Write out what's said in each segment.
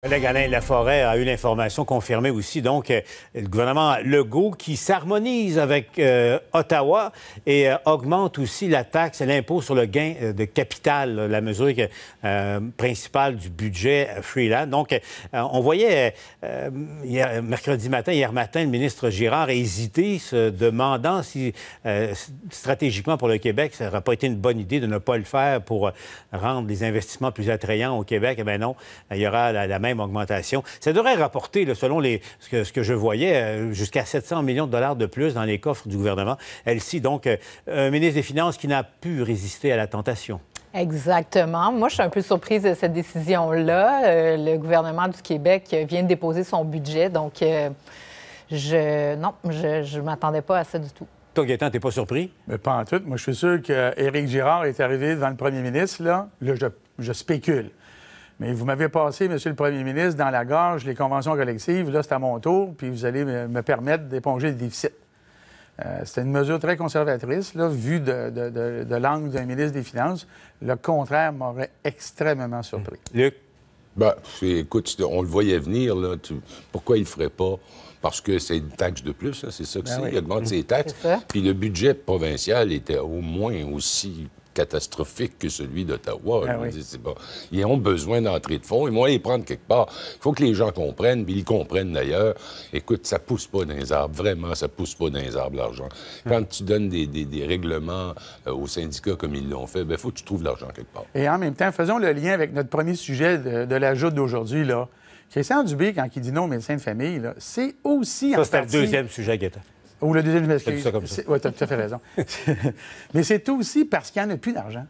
collègue Alain Laforêt a eu l'information confirmée aussi, donc euh, le gouvernement Legault qui s'harmonise avec euh, Ottawa et euh, augmente aussi la taxe et l'impôt sur le gain de capital, la mesure principale du budget freelance. Donc, on voyait mercredi matin, hier matin, le ministre Girard hésiter, se demandant si stratégiquement pour le Québec, ça n'aurait pas été une bonne idée de ne pas le faire pour rendre les investissements plus attrayants au Québec. Eh bien non, il y aura la, la même augmentation. Ça devrait rapporter, selon ce, que, je voyais, euh, jusqu'à 700 millions de dollars de plus dans les coffres du gouvernement. Elle-ci, donc, euh, un ministre des Finances qui n'a pu résister à la tentation. Exactement. Moi, je suis un peu surprise de cette décision-là. Euh, le gouvernement du Québec vient de déposer son budget, donc je non, je ne m'attendais pas à ça du tout. Toi, Gaétan, t'es pas surpris? pas en tout. Moi, je suis sûr qu'Éric Girard est arrivé devant le premier ministre, là. je, je spécule. Mais vous m'avez passé, Monsieur le Premier ministre, dans la gorge les conventions collectives. Là, c'est à mon tour, puis vous allez me permettre d'éponger le déficit. Euh, C'était une mesure très conservatrice, là, vue de, l'angle d'un ministre des Finances. Le contraire m'aurait extrêmement surpris. Mmh. Luc? Bien, écoute, on le voyait venir. Là, Pourquoi il ne ferait pas? Parce que c'est une taxe de plus, c'est ça que ben c'est. Il augmente mmh. ses taxes. Puis le budget provincial était au moins aussi catastrophique que celui d'Ottawa. Ah ils ont besoin d'entrer de fonds, ils vont aller prendre quelque part. Il faut que les gens comprennent, puis ils comprennent d'ailleurs. Écoute, ça pousse pas dans les arbres, vraiment, ça pousse pas dans les arbres, l'argent. Ah. Quand tu donnes des, règlements euh, aux syndicats comme ils l'ont fait, il ben, faut que tu trouves l'argent quelque part. Et en même temps, faisons le lien avec notre premier sujet de, l'ajout d'aujourd'hui, là. Christian Dubé, quand il dit non aux médecins de famille, c'est aussi ça, en Ça, c'est le deuxième sujet, Guetta. Ou le deuxième Oui, tu as tout à fait raison. Mais c'est aussi parce qu'il n'y en a plus d'argent.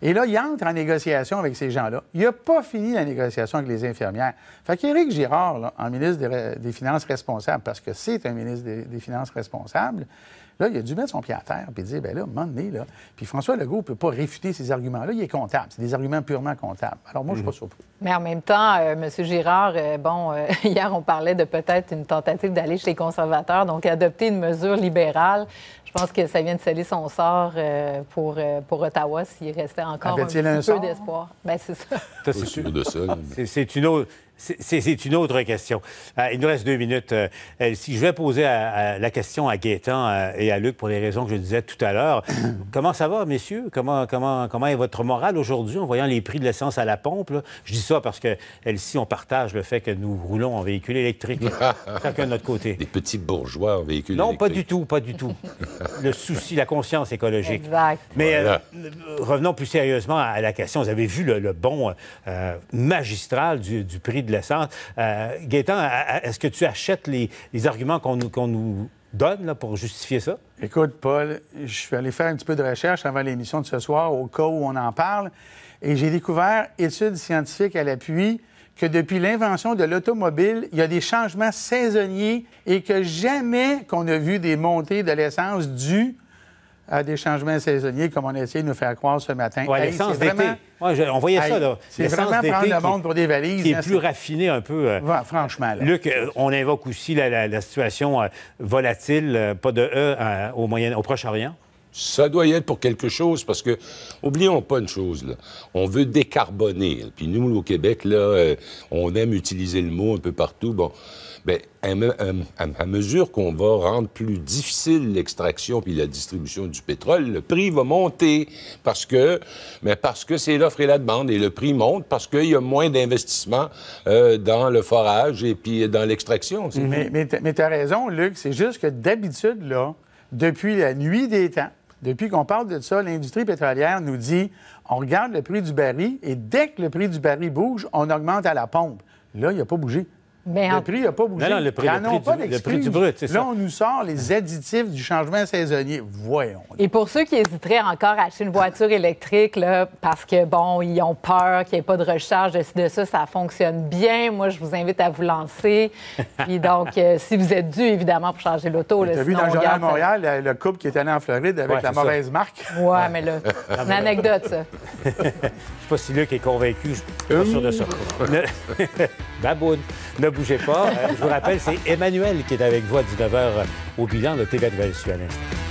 Et là, il entre en négociation avec ces gens-là. Il n'a pas fini la négociation avec les infirmières. Fait qu'Éric Girard, en ministre des, Finances responsable, parce que c'est un ministre des, des Finances responsable, Là, il a dû mettre son pied à terre puis dire, ben là, m'en là. Puis François Legault ne peut pas réfuter ces arguments-là. Il est comptable. C'est des arguments purement comptables. Alors, moi, je ne suis pas mhm. surpris. Mais en même temps, euh, M. Girard, euh, bon, euh, hier, on parlait de peut-être une tentative d'aller chez les conservateurs, donc adopter une mesure libérale. Je pense que ça vient de sceller son sort pour, pour Ottawa s'il restait encore ah, ben, un, peu d'espoir. Ben, c'est ça. C'est une autre. C'est une autre question. Euh, il nous reste deux minutes. Euh, euh, si je vais poser la question à Gaétan et à Luc pour les raisons que je disais tout à l'heure. comment ça va, messieurs? Comment, comment, comment est votre morale aujourd'hui en voyant les prix de l'essence à la pompe? Je dis ça parce que, si on partage le fait que nous roulons en véhicule électrique, chacun de notre côté. Des petits bourgeois en véhicule électrique. Non, pas du tout, pas du tout. le souci, la conscience écologique. Mais revenons plus sérieusement à la question. Vous avez vu le, bond magistral du, du prix de de l'essence. Euh, Gaétan, est-ce que tu achètes les, arguments qu'on nous, donne là, pour justifier ça? Écoute, Paul, je suis allé faire un petit peu de recherche avant l'émission de ce soir, au cas où on en parle, et j'ai découvert, études scientifiques à l'appui, que depuis l'invention de l'automobile, il y a des changements saisonniers et que jamais qu'on a vu des montées de l'essence dues à des changements saisonniers, comme on a essayé de nous faire croire ce matin. Ouais, l'essence d'été. on voyait ça, là. C'est vraiment prendre le monde pour des valises. Qui est hein, plus raffiné un peu. Euh, franchement. Luc, euh, on invoque aussi la, situation euh, volatile, pas de E, au, au Proche-Orient. Ça doit y être pour quelque chose, parce que, oublions pas une chose, là. on veut décarboner. Puis nous, au Québec, là, euh, on aime utiliser le mot un peu partout. Bon, bien, à, mesure qu'on va rendre plus difficile l'extraction puis la distribution du pétrole, le prix va monter parce que, mais c'est l'offre et la demande et le prix monte parce qu'il y a moins d'investissement euh, dans le forage et puis dans l'extraction. Mais, mais, mais t'as raison, Luc. C'est juste que d'habitude, là, depuis la nuit des temps, depuis qu'on parle de ça, l'industrie pétrolière nous dit on regarde le prix du baril et dès que le prix du baril bouge, on augmente à la pompe. Là, il n'a pas bougé. Le prix n'a pas bougé. le prix, du, brut, c'est Là, on nous sort les additifs du changement saisonnier. Voyons. Et pour ceux qui hésiteraient encore à acheter une voiture électrique, parce que, bon, ils ont peur qu'il n'y ait pas de recharge, de, de ça, ça fonctionne bien. Moi, je vous invite à vous lancer. Puis donc, euh, si vous êtes dû, évidemment, pour changer l'auto. Tu as vu dans le Journal Montréal, le couple qui est allé en Floride avec la mauvaise marque? Ouais, mais là, ah, une anecdote, ça. je ne sais pas si Luc est convaincu. Je suis pas sûr de ça. Euh. Baboune. Ne bougez pas. Euh, je vous rappelle, c'est Emmanuel qui est avec vous à 19h au bilan de TV Nouvelle Suisse